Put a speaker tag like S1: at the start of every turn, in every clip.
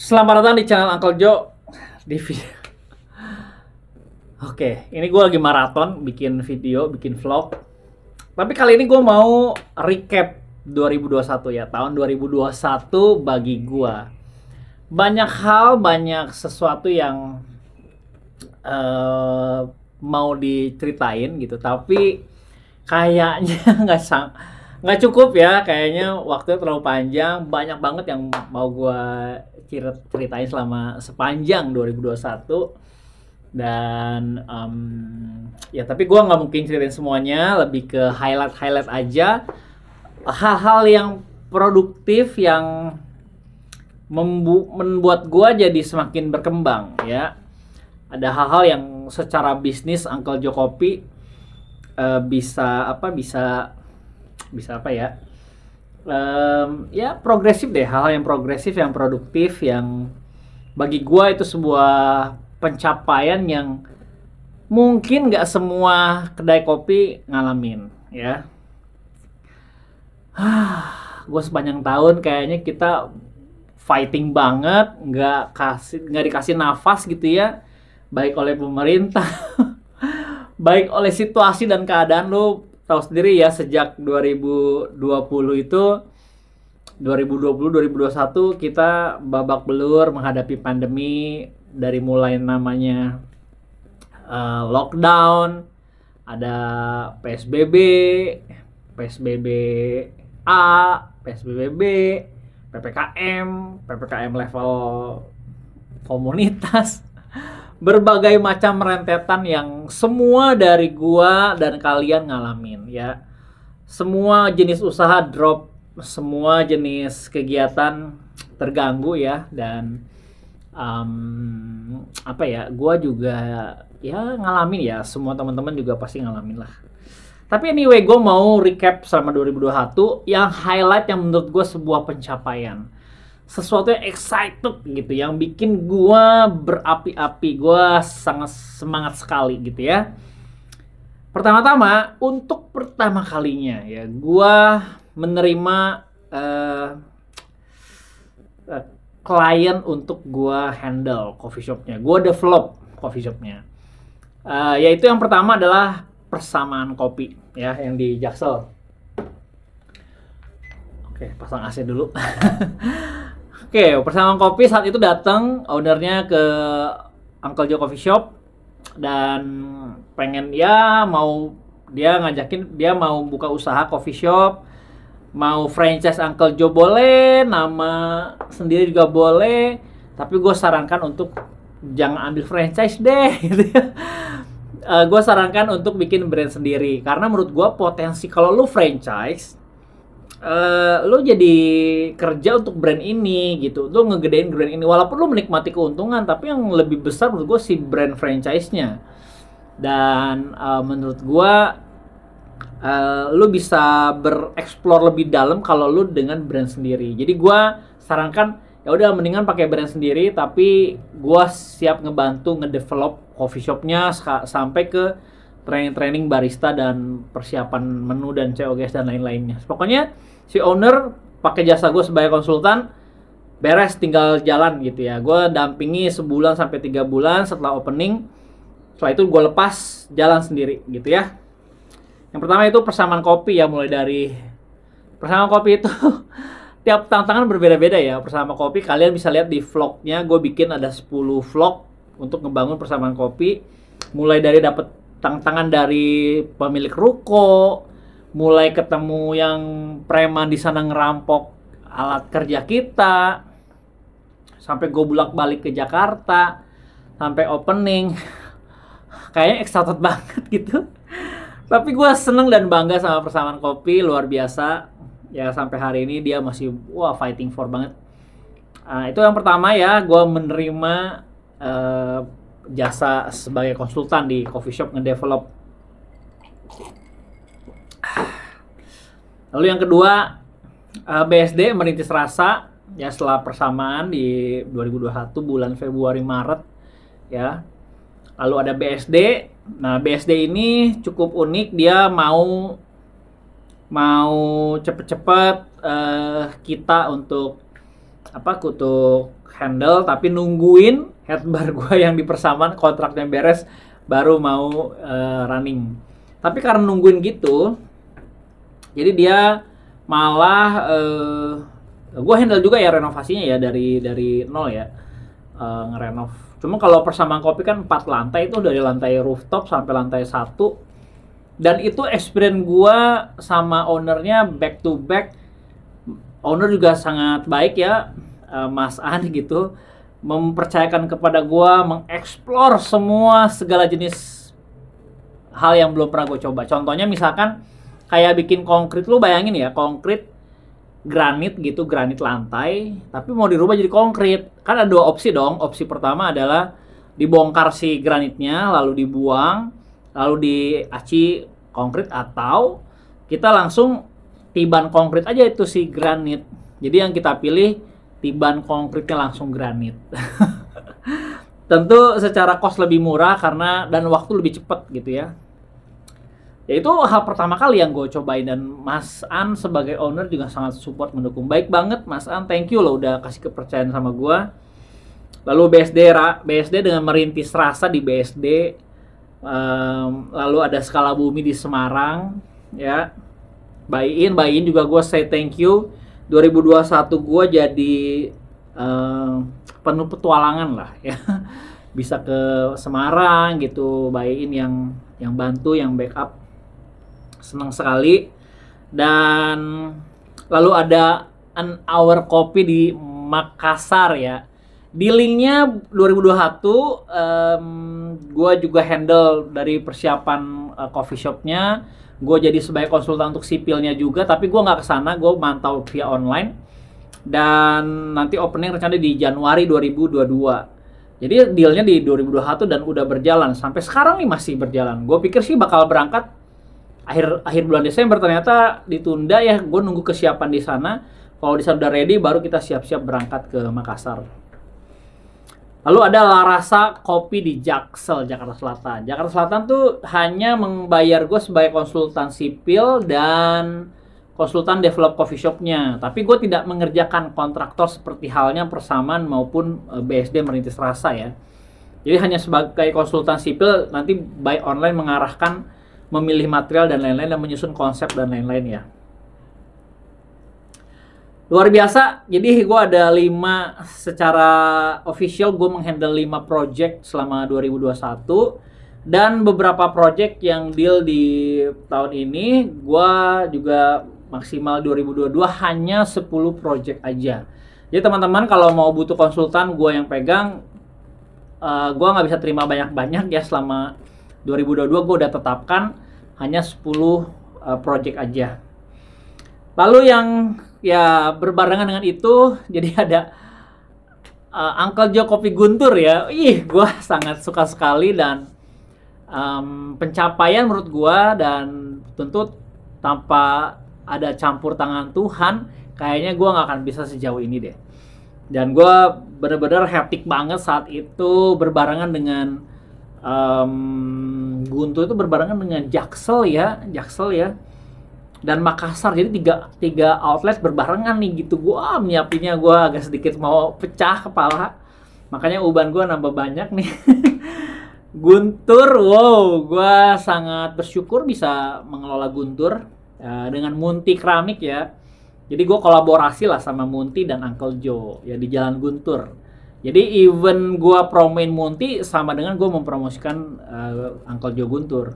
S1: Selamat datang di channel Uncle Jo di video. Oke, okay, ini gue lagi maraton bikin video, bikin vlog. Tapi kali ini gue mau recap 2021 ya, tahun 2021 bagi gue. Banyak hal, banyak sesuatu yang uh, mau diceritain gitu, tapi kayaknya nggak sang nggak cukup ya kayaknya waktunya terlalu panjang banyak banget yang mau gua ceritain selama sepanjang 2021 dan um, ya tapi gua nggak mungkin ceritain semuanya lebih ke highlight highlight aja hal-hal yang produktif yang membuat gua jadi semakin berkembang ya ada hal-hal yang secara bisnis Uncle Jokopi uh, eh, bisa apa bisa bisa apa ya um, ya progresif deh hal-hal yang progresif yang produktif yang bagi gua itu sebuah pencapaian yang mungkin nggak semua kedai kopi ngalamin ya gue sepanjang tahun kayaknya kita fighting banget nggak kasih nggak dikasih nafas gitu ya baik oleh pemerintah baik oleh situasi dan keadaan lu tahu sendiri ya sejak 2020 itu 2020 2021 kita babak belur menghadapi pandemi dari mulai namanya uh, lockdown ada PSBB PSBB A PSBB B PPKM PPKM level komunitas berbagai macam rentetan yang semua dari gua dan kalian ngalamin ya. Semua jenis usaha drop, semua jenis kegiatan terganggu ya dan um, apa ya, gua juga ya ngalamin ya, semua teman-teman juga pasti ngalamin lah. Tapi anyway, gue mau recap selama 2021 yang highlight yang menurut gua sebuah pencapaian sesuatu yang excited gitu yang bikin gua berapi-api gua sangat semangat sekali gitu ya pertama-tama untuk pertama kalinya ya gua menerima uh, uh, klien untuk gua handle coffee shopnya gua develop coffee shopnya uh, yaitu yang pertama adalah persamaan kopi ya yang di Jaksel oke pasang AC dulu Oke, okay, persamaan kopi saat itu datang ownernya ke Uncle Joe Coffee Shop dan pengen ya mau dia ngajakin dia mau buka usaha coffee shop, mau franchise Uncle Joe boleh, nama sendiri juga boleh, tapi gue sarankan untuk jangan ambil franchise deh gitu ya. Uh, eh, gue sarankan untuk bikin brand sendiri karena menurut gue potensi kalau lu franchise Uh, lo jadi kerja untuk brand ini gitu lo ngegedein brand ini walaupun lo menikmati keuntungan tapi yang lebih besar menurut gue si brand franchise-nya dan uh, menurut gue uh, lo bisa bereksplor lebih dalam kalau lo dengan brand sendiri jadi gue sarankan ya udah mendingan pakai brand sendiri tapi gue siap ngebantu ngedevelop coffee shopnya sampai ke training-training barista dan persiapan menu dan CEO guys dan lain-lainnya. Pokoknya si owner pakai jasa gue sebagai konsultan beres tinggal jalan gitu ya. Gue dampingi sebulan sampai tiga bulan setelah opening. Setelah itu gue lepas jalan sendiri gitu ya. Yang pertama itu persamaan kopi ya mulai dari persamaan kopi itu tiap tantangan berbeda-beda ya persamaan kopi. Kalian bisa lihat di vlognya gue bikin ada 10 vlog untuk ngebangun persamaan kopi. Mulai dari dapat tangan dari pemilik ruko, mulai ketemu yang preman di sana ngerampok alat kerja kita, sampai gue bulak balik ke Jakarta, sampai opening, kayaknya excited banget gitu. Tapi gue seneng dan bangga sama persamaan kopi luar biasa. Ya sampai hari ini dia masih wah fighting for banget. nah, itu yang pertama ya, gue menerima uh, jasa sebagai konsultan di coffee shop ngedevelop. Lalu yang kedua, eh, BSD merintis rasa ya setelah persamaan di 2021 bulan Februari Maret ya. Lalu ada BSD. Nah, BSD ini cukup unik, dia mau mau cepet-cepet uh, kita untuk apa kutuk handle tapi nungguin headbar gua yang di dipersamaan kontraknya beres baru mau uh, running tapi karena nungguin gitu jadi dia malah uh, eh, gue handle juga ya renovasinya ya dari dari nol ya uh, ngerenov cuma kalau persamaan kopi kan empat lantai itu dari lantai rooftop sampai lantai satu dan itu experience gua sama ownernya back to back owner juga sangat baik ya eh, Mas An gitu mempercayakan kepada gue mengeksplor semua segala jenis hal yang belum pernah gue coba. Contohnya misalkan kayak bikin konkret lu bayangin ya konkret granit gitu granit lantai tapi mau dirubah jadi konkret kan ada dua opsi dong opsi pertama adalah dibongkar si granitnya lalu dibuang lalu diaci konkret atau kita langsung tiban konkret aja itu si granit. Jadi yang kita pilih tiban konkretnya langsung granit. Tentu secara cost lebih murah karena dan waktu lebih cepat gitu ya. Ya itu hal pertama kali yang gue cobain dan Mas An sebagai owner juga sangat support mendukung. Baik banget Mas An, thank you loh udah kasih kepercayaan sama gue. Lalu BSD, BSD dengan merintis rasa di BSD. Um, lalu ada skala bumi di Semarang ya buy-in buy-in juga gue say thank you 2021 gue jadi uh, penuh petualangan lah ya bisa ke Semarang gitu buy-in yang yang bantu yang backup senang sekali dan lalu ada an hour kopi di Makassar ya di linknya 2021 um, gue juga handle dari persiapan uh, coffee shopnya. Gue jadi sebagai konsultan untuk sipilnya juga, tapi gue nggak kesana, gue mantau via online. Dan nanti opening rencana di Januari 2022. Jadi dealnya di 2021 dan udah berjalan sampai sekarang nih masih berjalan. Gue pikir sih bakal berangkat akhir akhir bulan Desember ternyata ditunda ya. Gue nunggu kesiapan di sana. Kalau di sana udah ready baru kita siap-siap berangkat ke Makassar. Lalu ada Larasa Kopi di Jaksel, Jakarta Selatan. Jakarta Selatan tuh hanya membayar gue sebagai konsultan sipil dan konsultan develop coffee shopnya. Tapi gue tidak mengerjakan kontraktor seperti halnya persamaan maupun e, BSD merintis rasa ya. Jadi hanya sebagai konsultan sipil nanti by online mengarahkan memilih material dan lain-lain dan menyusun konsep dan lain-lain ya luar biasa jadi gue ada lima secara official gue menghandle lima project selama 2021 dan beberapa project yang deal di tahun ini gue juga maksimal 2022 hanya 10 project aja jadi teman-teman kalau mau butuh konsultan gue yang pegang uh, eh, gue nggak bisa terima banyak-banyak ya selama 2022 gue udah tetapkan hanya 10 uh, eh, project aja lalu yang ya berbarengan dengan itu jadi ada uh, Uncle Joe Kopi Guntur ya. Ih, gue sangat suka sekali dan um, pencapaian menurut gue dan tentu tanpa ada campur tangan Tuhan, kayaknya gue nggak akan bisa sejauh ini deh. Dan gue bener-bener hektik banget saat itu berbarengan dengan um, Guntur itu berbarengan dengan Jaksel ya, Jaksel ya dan Makassar jadi tiga tiga outlet berbarengan nih gitu gua nyiapinnya gua agak sedikit mau pecah kepala makanya uban gua nambah banyak nih Guntur wow gua sangat bersyukur bisa mengelola Guntur uh, dengan Munti Keramik ya jadi gua kolaborasi lah sama Munti dan Uncle Joe ya di Jalan Guntur. Jadi even gua promoin Munti sama dengan gua mempromosikan uh, Uncle Joe Guntur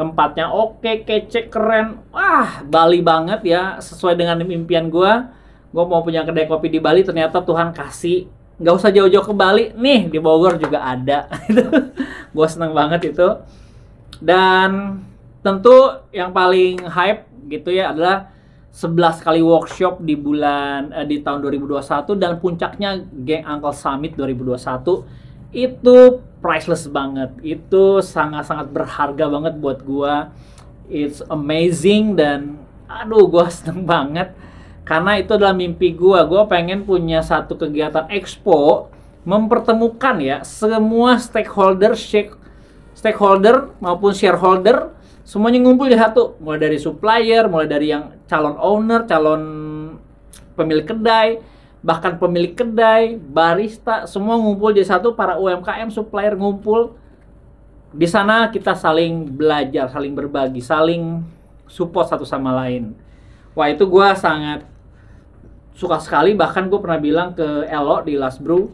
S1: tempatnya oke kece keren wah Bali banget ya sesuai dengan impian gue gue mau punya kedai kopi di Bali ternyata Tuhan kasih Gak usah jauh-jauh ke Bali nih di Bogor juga ada gue seneng banget itu dan tentu yang paling hype gitu ya adalah 11 kali workshop di bulan eh, di tahun 2021 dan puncaknya Geng Uncle Summit 2021 itu priceless banget itu sangat-sangat berharga banget buat gua it's amazing dan aduh gua seneng banget karena itu adalah mimpi gua gua pengen punya satu kegiatan expo mempertemukan ya semua stakeholder shake, stakeholder maupun shareholder semuanya ngumpul di satu mulai dari supplier mulai dari yang calon owner calon pemilik kedai bahkan pemilik kedai, barista, semua ngumpul di satu para UMKM supplier ngumpul di sana kita saling belajar, saling berbagi, saling support satu sama lain. Wah itu gue sangat suka sekali. Bahkan gue pernah bilang ke Elo di Last Brew,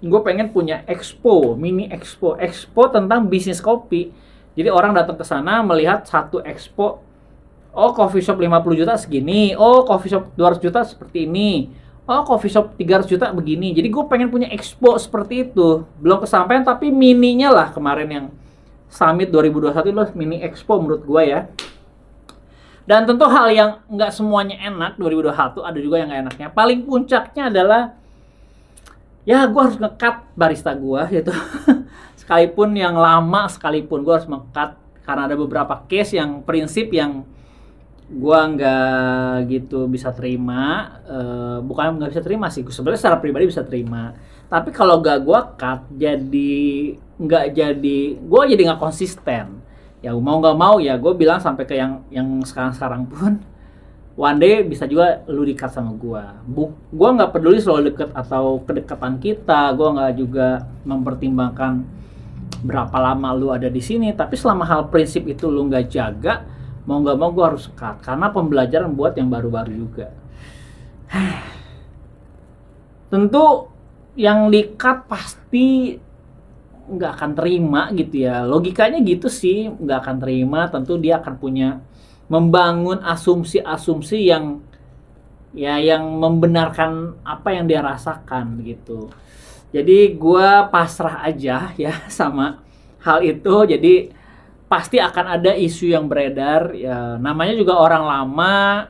S1: gue pengen punya expo, mini expo, expo tentang bisnis kopi. Jadi orang datang ke sana melihat satu expo, oh coffee shop 50 juta segini, oh coffee shop 200 juta seperti ini, oh coffee shop 300 juta begini. Jadi gue pengen punya expo seperti itu. Belum kesampaian tapi mininya lah kemarin yang summit 2021 loh mini expo menurut gue ya. Dan tentu hal yang nggak semuanya enak 2021 ada juga yang nggak enaknya. Paling puncaknya adalah ya gue harus ngekat barista gue gitu. sekalipun yang lama sekalipun gue harus ngekat karena ada beberapa case yang prinsip yang gua nggak gitu bisa terima uh, bukan nggak bisa terima sih sebenarnya secara pribadi bisa terima tapi kalau gak gua cut jadi nggak jadi gua jadi nggak konsisten ya mau nggak mau ya gue bilang sampai ke yang yang sekarang sekarang pun one day bisa juga lu cut sama gua Buk, gua nggak peduli selalu deket atau kedekatan kita gua nggak juga mempertimbangkan berapa lama lu ada di sini tapi selama hal prinsip itu lu nggak jaga mau nggak mau gue harus cut karena pembelajaran buat yang baru-baru juga tentu yang di cut pasti nggak akan terima gitu ya logikanya gitu sih nggak akan terima tentu dia akan punya membangun asumsi-asumsi yang ya yang membenarkan apa yang dia rasakan gitu jadi gue pasrah aja ya sama hal itu jadi pasti akan ada isu yang beredar ya namanya juga orang lama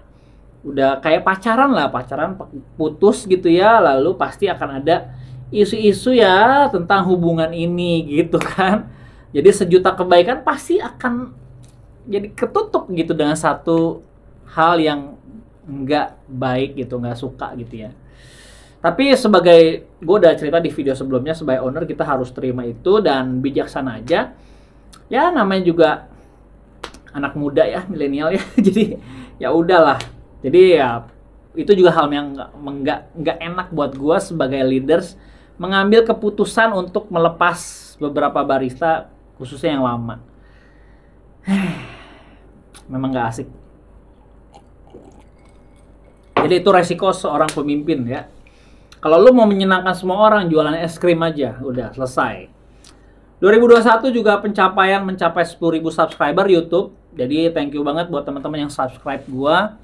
S1: udah kayak pacaran lah pacaran putus gitu ya lalu pasti akan ada isu-isu ya tentang hubungan ini gitu kan jadi sejuta kebaikan pasti akan jadi ketutup gitu dengan satu hal yang nggak baik gitu nggak suka gitu ya tapi sebagai gue udah cerita di video sebelumnya sebagai owner kita harus terima itu dan bijaksana aja ya namanya juga anak muda ya milenial ya jadi ya udahlah jadi ya itu juga hal yang nggak nggak enak buat gue sebagai leaders mengambil keputusan untuk melepas beberapa barista khususnya yang lama memang nggak asik jadi itu resiko seorang pemimpin ya kalau lu mau menyenangkan semua orang jualan es krim aja udah selesai 2021 juga pencapaian mencapai 10.000 subscriber YouTube. Jadi thank you banget buat teman-teman yang subscribe gua.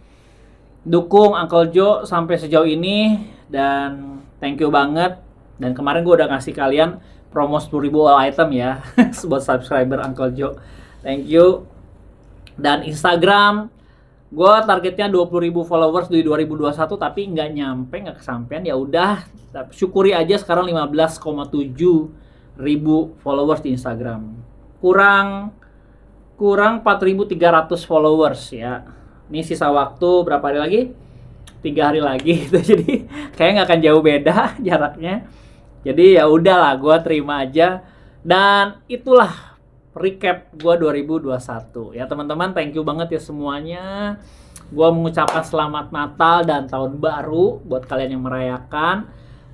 S1: Dukung Uncle Joe sampai sejauh ini dan thank you banget. Dan kemarin gua udah ngasih kalian promo 10.000 all item ya buat subscriber Uncle Joe. Thank you. Dan Instagram gua targetnya 20.000 followers di 2021 tapi nggak nyampe nggak kesampaian ya udah syukuri aja sekarang 15,7 ribu followers di Instagram kurang kurang 4.300 followers ya ini sisa waktu berapa hari lagi tiga hari lagi itu jadi kayak nggak akan jauh beda jaraknya jadi ya udahlah gue terima aja dan itulah recap gue 2021 ya teman-teman thank you banget ya semuanya gue mengucapkan selamat Natal dan tahun baru buat kalian yang merayakan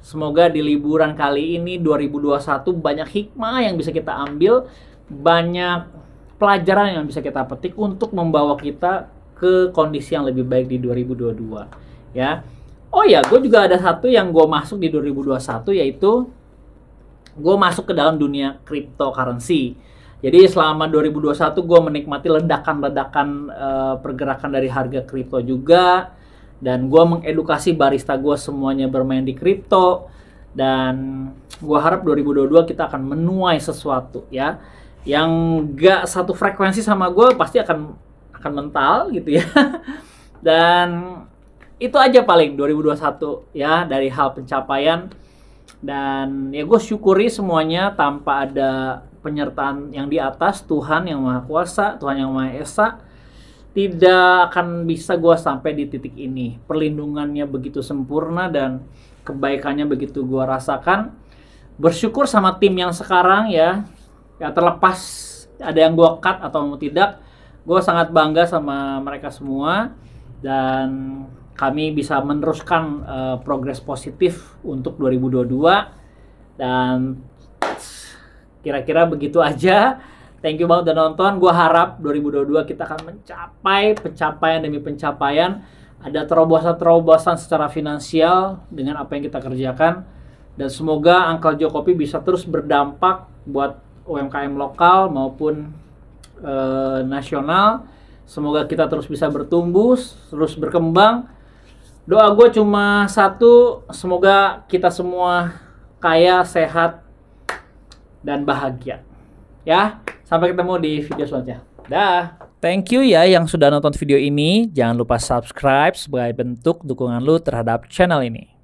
S1: Semoga di liburan kali ini 2021 banyak hikmah yang bisa kita ambil, banyak pelajaran yang bisa kita petik untuk membawa kita ke kondisi yang lebih baik di 2022 ya. Oh ya, gue juga ada satu yang gue masuk di 2021 yaitu gue masuk ke dalam dunia cryptocurrency. Jadi selama 2021 gue menikmati ledakan-ledakan uh, pergerakan dari harga kripto juga dan gue mengedukasi barista gue semuanya bermain di kripto dan gue harap 2022 kita akan menuai sesuatu ya yang gak satu frekuensi sama gue pasti akan akan mental gitu ya dan itu aja paling 2021 ya dari hal pencapaian dan ya gue syukuri semuanya tanpa ada penyertaan yang di atas Tuhan yang maha kuasa Tuhan yang maha esa tidak akan bisa gue sampai di titik ini. Perlindungannya begitu sempurna dan kebaikannya begitu gue rasakan. Bersyukur sama tim yang sekarang ya, ya terlepas ada yang gue cut atau mau tidak, gue sangat bangga sama mereka semua dan kami bisa meneruskan uh, progres positif untuk 2022 dan kira-kira begitu aja Thank you banget udah nonton. Gue harap 2022 kita akan mencapai pencapaian demi pencapaian. Ada terobosan-terobosan secara finansial dengan apa yang kita kerjakan. Dan semoga Uncle Jokopi bisa terus berdampak buat UMKM lokal maupun e, nasional. Semoga kita terus bisa bertumbuh, terus berkembang. Doa gue cuma satu, semoga kita semua kaya, sehat, dan bahagia. Ya, Sampai ketemu di video selanjutnya. Dah. Thank you ya yang sudah nonton video ini. Jangan lupa subscribe sebagai bentuk dukungan lu terhadap channel ini.